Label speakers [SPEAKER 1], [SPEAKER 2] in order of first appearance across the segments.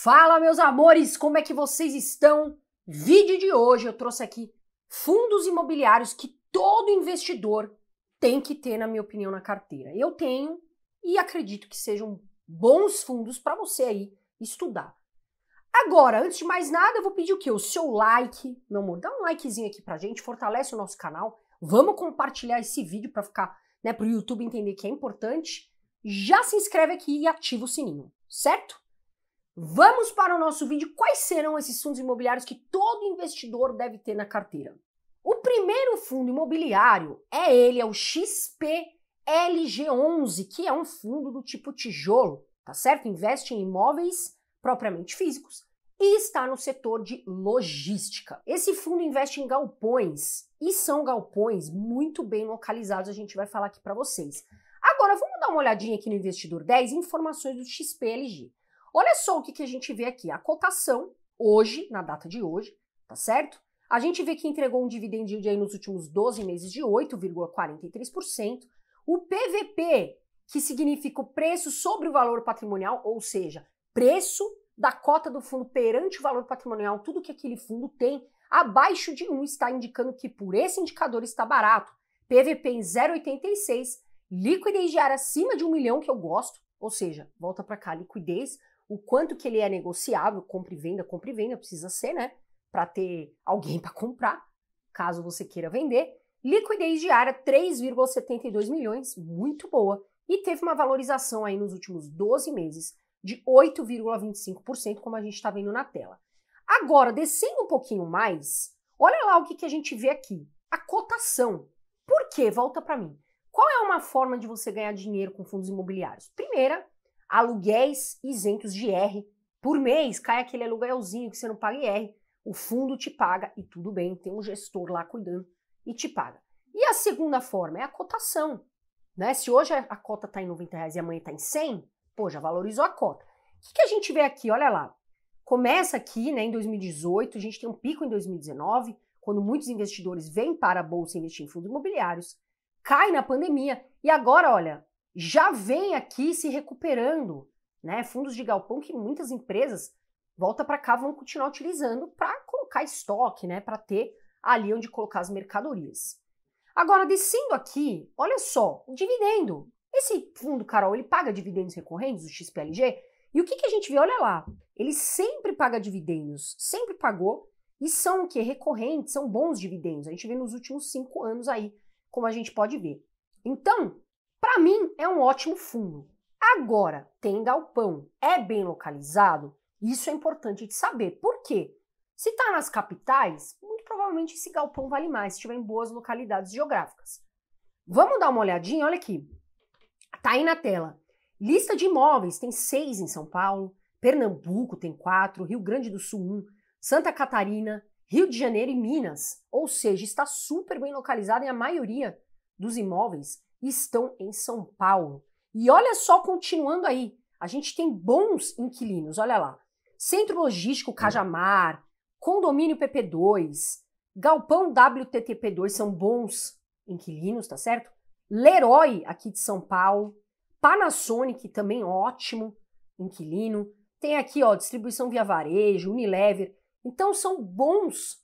[SPEAKER 1] Fala, meus amores, como é que vocês estão? Vídeo de hoje eu trouxe aqui fundos imobiliários que todo investidor tem que ter, na minha opinião, na carteira. Eu tenho e acredito que sejam bons fundos para você aí estudar. Agora, antes de mais nada, eu vou pedir o que? O seu like, meu amor, dá um likezinho aqui pra gente, fortalece o nosso canal. Vamos compartilhar esse vídeo para ficar, né, pro YouTube entender que é importante. Já se inscreve aqui e ativa o sininho, certo? Vamos para o nosso vídeo. Quais serão esses fundos imobiliários que todo investidor deve ter na carteira? O primeiro fundo imobiliário é ele, é o XPLG11, que é um fundo do tipo tijolo, tá certo? Investe em imóveis propriamente físicos e está no setor de logística. Esse fundo investe em galpões e são galpões muito bem localizados, a gente vai falar aqui para vocês. Agora vamos dar uma olhadinha aqui no investidor 10, informações do XPLG. Olha só o que, que a gente vê aqui. A cotação, hoje, na data de hoje, tá certo? A gente vê que entregou um dividend yield aí nos últimos 12 meses de 8,43%. O PVP, que significa o preço sobre o valor patrimonial, ou seja, preço da cota do fundo perante o valor patrimonial, tudo que aquele fundo tem, abaixo de 1 está indicando que por esse indicador está barato. PVP em 0,86, liquidez diária acima de 1 milhão, que eu gosto, ou seja, volta para cá, liquidez, o quanto que ele é negociável, compra e venda, compra e venda, precisa ser, né? Para ter alguém para comprar, caso você queira vender. Liquidez diária 3,72 milhões, muito boa, e teve uma valorização aí nos últimos 12 meses de 8,25%, como a gente está vendo na tela. Agora, descendo um pouquinho mais, olha lá o que, que a gente vê aqui: a cotação. Por quê? Volta para mim. Qual é uma forma de você ganhar dinheiro com fundos imobiliários? Primeira, aluguéis isentos de R. Por mês cai aquele aluguelzinho que você não paga IR, o fundo te paga e tudo bem, tem um gestor lá cuidando e te paga. E a segunda forma é a cotação. Né? Se hoje a cota está em 90 reais e amanhã está em 100, pô, já valorizou a cota. O que, que a gente vê aqui? Olha lá. Começa aqui né, em 2018, a gente tem um pico em 2019, quando muitos investidores vêm para a Bolsa investir em fundos imobiliários, cai na pandemia e agora, olha, já vem aqui se recuperando, né? Fundos de galpão que muitas empresas volta para cá vão continuar utilizando para colocar estoque, né? Para ter ali onde colocar as mercadorias. Agora descendo aqui, olha só, o dividendo. Esse fundo, Carol, ele paga dividendos recorrentes, o XPLG. E o que, que a gente vê? Olha lá, ele sempre paga dividendos, sempre pagou e são o que? Recorrentes, são bons dividendos. A gente vê nos últimos cinco anos aí, como a gente pode ver. Então, para mim, é um ótimo fundo. Agora, tem galpão, é bem localizado? Isso é importante de saber. Por quê? Se está nas capitais, muito provavelmente esse galpão vale mais, se estiver em boas localidades geográficas. Vamos dar uma olhadinha? Olha aqui. Tá aí na tela. Lista de imóveis: tem seis em São Paulo, Pernambuco tem quatro, Rio Grande do Sul um, Santa Catarina, Rio de Janeiro e Minas. Ou seja, está super bem localizado em a maioria dos imóveis estão em São Paulo. E olha só, continuando aí, a gente tem bons inquilinos, olha lá. Centro Logístico hum. Cajamar, Condomínio PP2, Galpão WTTP2 são bons inquilinos, tá certo? Leroy, aqui de São Paulo, Panasonic, também ótimo inquilino. Tem aqui, ó, distribuição via varejo, Unilever. Então, são bons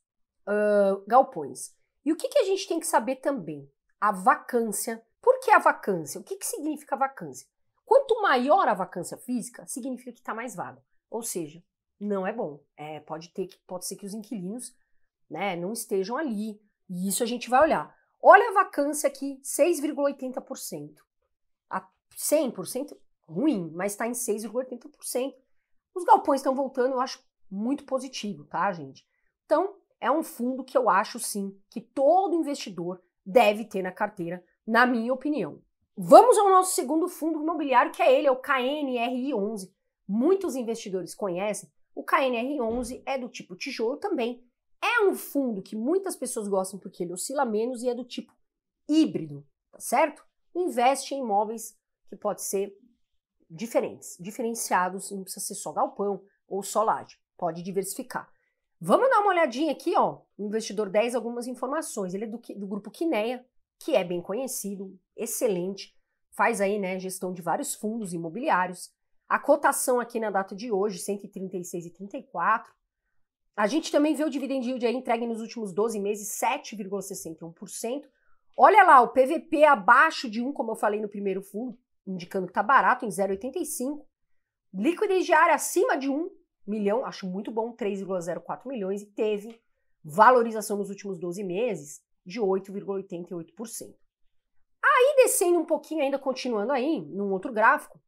[SPEAKER 1] uh, galpões. E o que, que a gente tem que saber também? A vacância por que a vacância? O que, que significa vacância? Quanto maior a vacância física, significa que está mais vago. Ou seja, não é bom. É, pode, ter, pode ser que os inquilinos né, não estejam ali. E isso a gente vai olhar. Olha a vacância aqui, 6,80%. A 100%, ruim, mas está em 6,80%. Os galpões estão voltando, eu acho muito positivo, tá, gente? Então, é um fundo que eu acho sim que todo investidor deve ter na carteira na minha opinião. Vamos ao nosso segundo fundo imobiliário, que é ele, é o KNRI11. Muitos investidores conhecem. O KNR11 é do tipo tijolo também. É um fundo que muitas pessoas gostam porque ele oscila menos e é do tipo híbrido, tá certo? Investe em imóveis que pode ser diferentes, diferenciados, não precisa ser só galpão ou só laje, pode diversificar. Vamos dar uma olhadinha aqui, ó, investidor 10, algumas informações. Ele é do, do grupo Kinea, que é bem conhecido, excelente, faz aí, né, gestão de vários fundos imobiliários. A cotação aqui na data de hoje, 136,34. A gente também vê o dividend yield aí entregue nos últimos 12 meses, 7,61%. Olha lá, o PVP abaixo de 1, como eu falei no primeiro fundo, indicando que tá barato, em 0,85. Liquidez diária acima de 1 milhão, acho muito bom, 3,04 milhões, e teve valorização nos últimos 12 meses de 8,88%. Aí descendo um pouquinho, ainda continuando aí, num outro gráfico,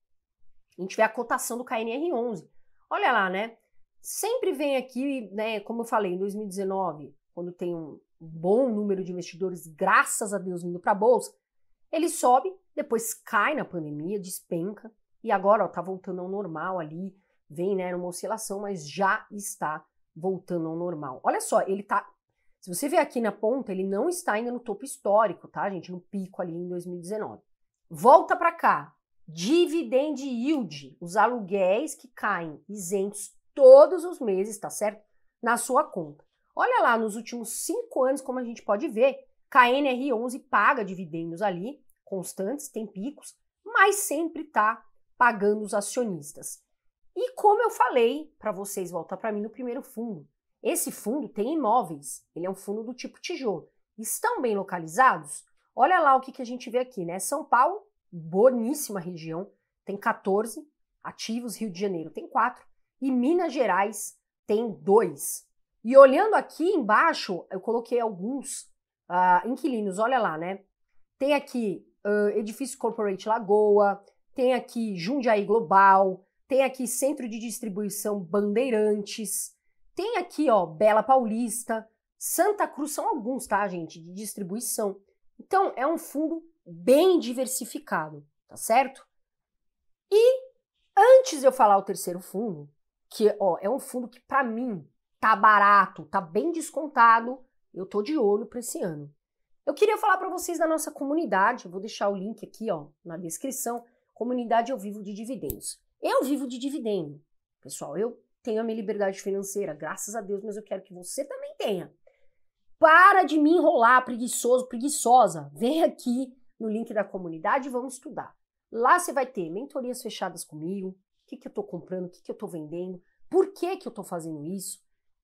[SPEAKER 1] a gente vê a cotação do KNR11. Olha lá, né? Sempre vem aqui, né, como eu falei, em 2019, quando tem um bom número de investidores, graças a Deus, vindo para a bolsa, ele sobe, depois cai na pandemia, despenca, e agora ó, tá voltando ao normal ali, vem né, numa oscilação, mas já está voltando ao normal. Olha só, ele tá se você ver aqui na ponta, ele não está ainda no topo histórico, tá, gente? No pico ali em 2019. Volta para cá. Dividend yield, os aluguéis que caem isentos todos os meses, tá certo? Na sua conta. Olha lá, nos últimos cinco anos, como a gente pode ver, KNR11 paga dividendos ali, constantes, tem picos, mas sempre está pagando os acionistas. E como eu falei para vocês, voltar para mim no primeiro fundo, esse fundo tem imóveis, ele é um fundo do tipo tijolo. Estão bem localizados? Olha lá o que, que a gente vê aqui, né? São Paulo, boníssima região, tem 14 ativos, Rio de Janeiro tem 4 e Minas Gerais tem 2. E olhando aqui embaixo, eu coloquei alguns uh, inquilinos, olha lá, né? Tem aqui uh, Edifício Corporate Lagoa, tem aqui Jundiaí Global, tem aqui Centro de Distribuição Bandeirantes, tem aqui, ó, Bela Paulista, Santa Cruz, são alguns, tá, gente, de distribuição. Então, é um fundo bem diversificado, tá certo? E antes de eu falar o terceiro fundo, que ó, é um fundo que para mim tá barato, tá bem descontado, eu tô de olho para esse ano. Eu queria falar para vocês da nossa comunidade, vou deixar o link aqui, ó, na descrição, comunidade Eu Vivo de Dividendos. Eu vivo de dividendo. Pessoal, eu tenho a minha liberdade financeira, graças a Deus, mas eu quero que você também tenha. Para de me enrolar, preguiçoso, preguiçosa. Vem aqui no link da comunidade e vamos estudar. Lá você vai ter mentorias fechadas comigo, o que, que eu estou comprando, o que, que eu estou vendendo, por que, que eu estou fazendo isso.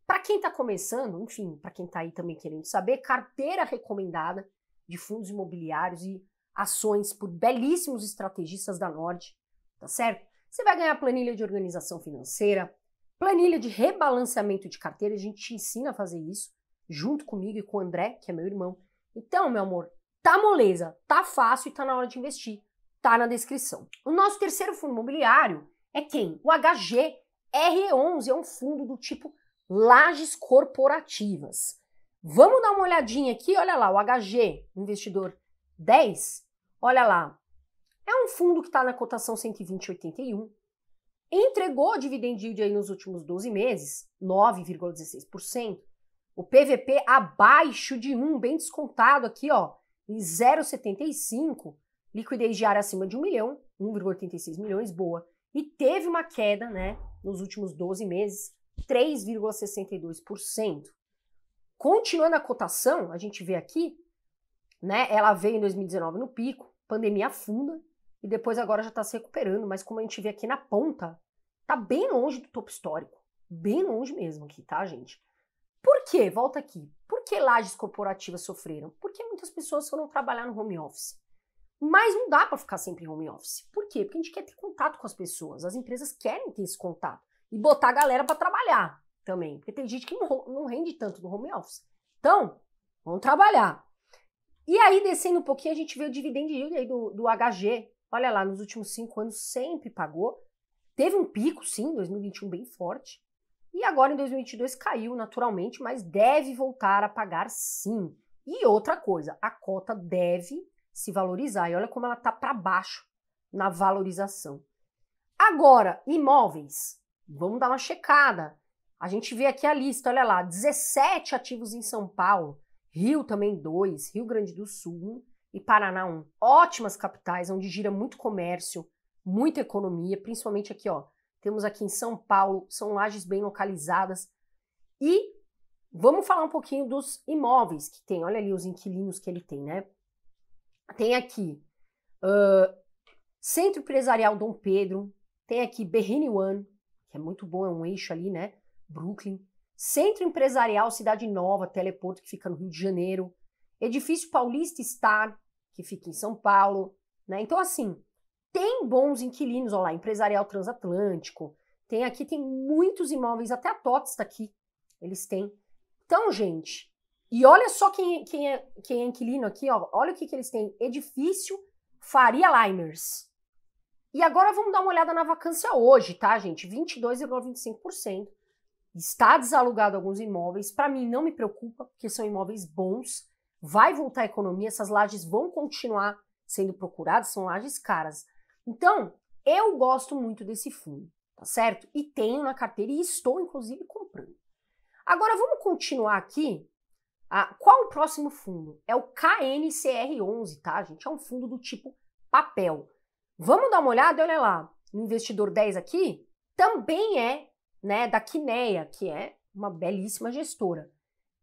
[SPEAKER 1] Para quem está começando, enfim, para quem está aí também querendo saber, carteira recomendada de fundos imobiliários e ações por belíssimos estrategistas da Norte, tá certo? Você vai ganhar planilha de organização financeira, Planilha de rebalanceamento de carteira, a gente te ensina a fazer isso junto comigo e com o André, que é meu irmão. Então, meu amor, tá moleza, tá fácil e tá na hora de investir. Tá na descrição. O nosso terceiro fundo imobiliário é quem? O HG R11 é um fundo do tipo lajes corporativas. Vamos dar uma olhadinha aqui, olha lá, o HG, investidor 10, olha lá. É um fundo que está na cotação 120,81, entregou dividend yield aí nos últimos 12 meses, 9,16%. O PVP abaixo de 1, bem descontado aqui, ó, em 0,75. Liquidez diária acima de 1 milhão, 1,86 milhões, boa. E teve uma queda, né, nos últimos 12 meses, 3,62%. Continuando a cotação, a gente vê aqui, né, ela veio em 2019 no pico, pandemia afunda, e depois agora já está se recuperando, mas como a gente vê aqui na ponta, Tá bem longe do topo histórico. Bem longe mesmo aqui, tá, gente? Por quê? Volta aqui. Por que lajes corporativas sofreram? Porque muitas pessoas foram trabalhar no home office. Mas não dá para ficar sempre em home office. Por quê? Porque a gente quer ter contato com as pessoas. As empresas querem ter esse contato e botar a galera para trabalhar também. Porque tem gente que não, rende tanto no home office. Então, vamos trabalhar. E aí, descendo um pouquinho, a gente vê o dividend yield aí do, do HG. Olha lá, nos últimos cinco anos sempre pagou Teve um pico, sim, 2021 bem forte. E agora em 2022 caiu naturalmente, mas deve voltar a pagar sim. E outra coisa, a cota deve se valorizar. E olha como ela está para baixo na valorização. Agora, imóveis. Vamos dar uma checada. A gente vê aqui a lista, olha lá, 17 ativos em São Paulo, Rio também 2, Rio Grande do Sul um, e Paraná 1. Um. Ótimas capitais onde gira muito comércio, muita economia, principalmente aqui, ó. Temos aqui em São Paulo, são lajes bem localizadas. E vamos falar um pouquinho dos imóveis que tem. Olha ali os inquilinos que ele tem, né? Tem aqui uh, Centro Empresarial Dom Pedro, tem aqui Berrini One, que é muito bom, é um eixo ali, né? Brooklyn. Centro Empresarial Cidade Nova, Teleporto, que fica no Rio de Janeiro. Edifício Paulista Star, que fica em São Paulo. Né? Então, assim, tem bons inquilinos, olha lá, empresarial transatlântico. Tem aqui, tem muitos imóveis, até a TOTS está aqui. Eles têm. Então, gente, e olha só quem, quem, é, quem é inquilino aqui, ó, olha o que, que eles têm. Edifício Faria Liners. E agora vamos dar uma olhada na vacância hoje, tá, gente? 22,25%. Está desalugado alguns imóveis. Para mim, não me preocupa, porque são imóveis bons. Vai voltar a economia, essas lajes vão continuar sendo procuradas, são lajes caras. Então, eu gosto muito desse fundo, tá certo? E tenho na carteira e estou, inclusive, comprando. Agora, vamos continuar aqui. Ah, qual o próximo fundo? É o KNCR11, tá, gente? É um fundo do tipo papel. Vamos dar uma olhada, olha lá. O investidor 10 aqui também é né, da Quineia, que é uma belíssima gestora.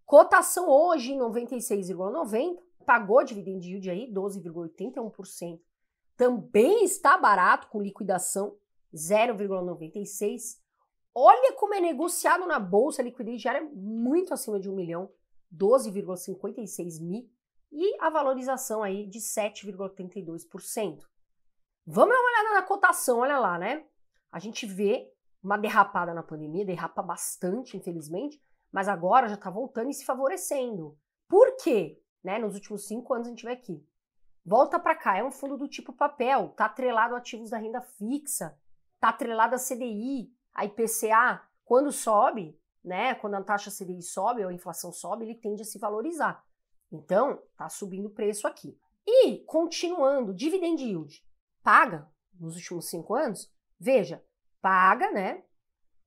[SPEAKER 1] Cotação hoje 96,90, pagou dividend yield aí 12,81% também está barato com liquidação 0,96. Olha como é negociado na bolsa, a liquidez diária é muito acima de 1 milhão, 12,56 mil e a valorização aí de 7,32%. Vamos dar uma olhada na cotação, olha lá, né? A gente vê uma derrapada na pandemia, derrapa bastante, infelizmente, mas agora já está voltando e se favorecendo. Por quê? Né? Nos últimos cinco anos a gente vê aqui Volta para cá, é um fundo do tipo papel, tá atrelado a ativos da renda fixa, tá atrelado a CDI, a IPCA. Quando sobe, né, quando a taxa CDI sobe ou a inflação sobe, ele tende a se valorizar. Então, tá subindo o preço aqui. E continuando, dividend yield paga nos últimos cinco anos, veja, paga, né?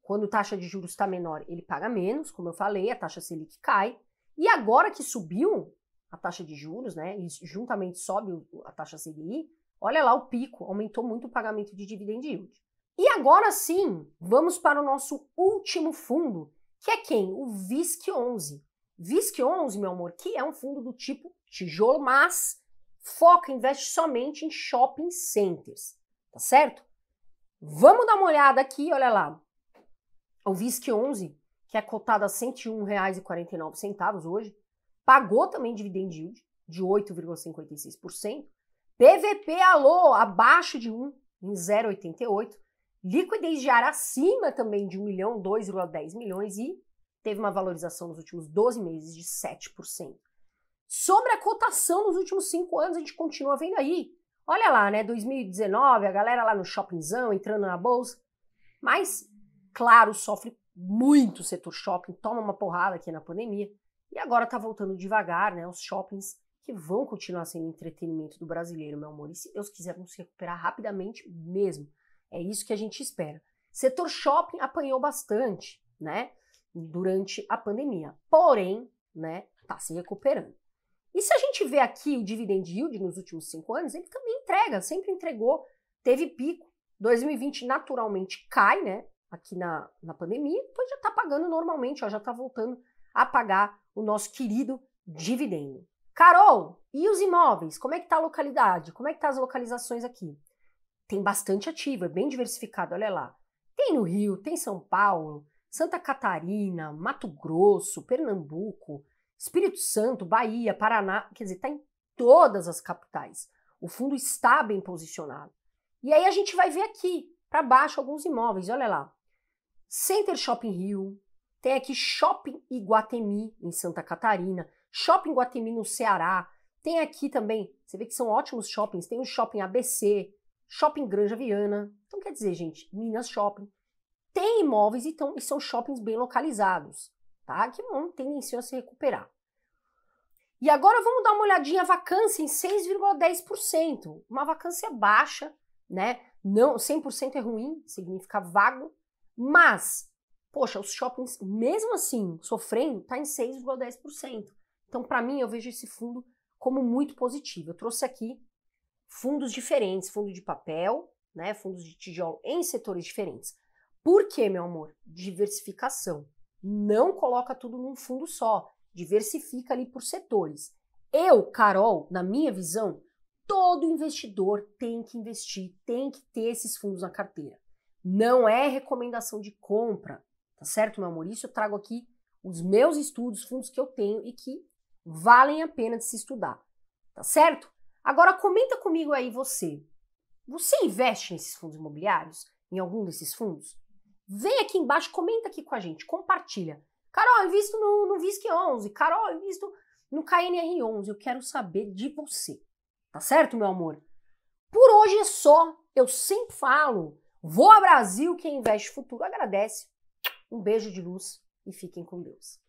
[SPEAKER 1] Quando a taxa de juros está menor, ele paga menos, como eu falei, a taxa Selic cai. E agora que subiu, a taxa de juros, né? E juntamente sobe a taxa CDI. Olha lá o pico, aumentou muito o pagamento de dividend yield. E agora sim, vamos para o nosso último fundo, que é quem? O VISC11. VISC11, meu amor, que é um fundo do tipo tijolo, mas foca, investe somente em shopping centers, tá certo? Vamos dar uma olhada aqui, olha lá. O VISC11, que é cotado a R$ 101,49 hoje, pagou também dividend yield de 8,56%, PVP alô abaixo de 1 em 0,88, liquidez diária acima também de 1 milhão, 2,10 milhões e teve uma valorização nos últimos 12 meses de 7%. Sobre a cotação nos últimos 5 anos, a gente continua vendo aí. Olha lá, né, 2019, a galera lá no shoppingzão, entrando na bolsa, mas claro, sofre muito o setor shopping, toma uma porrada aqui na pandemia. E agora está voltando devagar, né? Os shoppings que vão continuar sendo entretenimento do brasileiro, meu amor. E se Deus quiser, vão se recuperar rapidamente mesmo. É isso que a gente espera. Setor shopping apanhou bastante, né? Durante a pandemia. Porém, né? Tá se recuperando. E se a gente vê aqui o dividend yield nos últimos cinco anos, ele também entrega, sempre entregou, teve pico. 2020 naturalmente cai, né? Aqui na, na pandemia, depois então já tá pagando normalmente, ó, já tá voltando a pagar o nosso querido dividendo. Carol, e os imóveis? Como é que está a localidade? Como é que estão tá as localizações aqui? Tem bastante ativo, é bem diversificado, olha lá. Tem no Rio, tem São Paulo, Santa Catarina, Mato Grosso, Pernambuco, Espírito Santo, Bahia, Paraná, quer dizer, está em todas as capitais. O fundo está bem posicionado. E aí a gente vai ver aqui, para baixo, alguns imóveis, olha lá. Center Shopping Rio, tem aqui Shopping Iguatemi, em Santa Catarina. Shopping Guatemi, no Ceará. Tem aqui também, você vê que são ótimos shoppings. Tem o Shopping ABC, Shopping Granja Viana. Então, quer dizer, gente, Minas Shopping. Tem imóveis e, então, e são shoppings bem localizados, tá? Que não tem a se recuperar. E agora vamos dar uma olhadinha a vacância em 6,10%. Uma vacância baixa, né? Não, 100% é ruim, significa vago, mas Poxa, os shoppings, mesmo assim, sofrendo, está em 6,10%. Então, para mim, eu vejo esse fundo como muito positivo. Eu trouxe aqui fundos diferentes, fundo de papel, né, fundos de tijolo em setores diferentes. Por quê, meu amor? Diversificação. Não coloca tudo num fundo só. Diversifica ali por setores. Eu, Carol, na minha visão, todo investidor tem que investir, tem que ter esses fundos na carteira. Não é recomendação de compra, Tá certo, meu amor? Isso eu trago aqui os meus estudos, fundos que eu tenho e que valem a pena de se estudar. Tá certo? Agora comenta comigo aí você. Você investe nesses fundos imobiliários? Em algum desses fundos? Vem aqui embaixo, comenta aqui com a gente, compartilha. Carol, eu invisto no, no VISC 11. Carol, eu invisto no KNR 11. Eu quero saber de você. Tá certo, meu amor? Por hoje é só. Eu sempre falo. Vou ao Brasil, quem investe futuro agradece um beijo de luz e fiquem com Deus.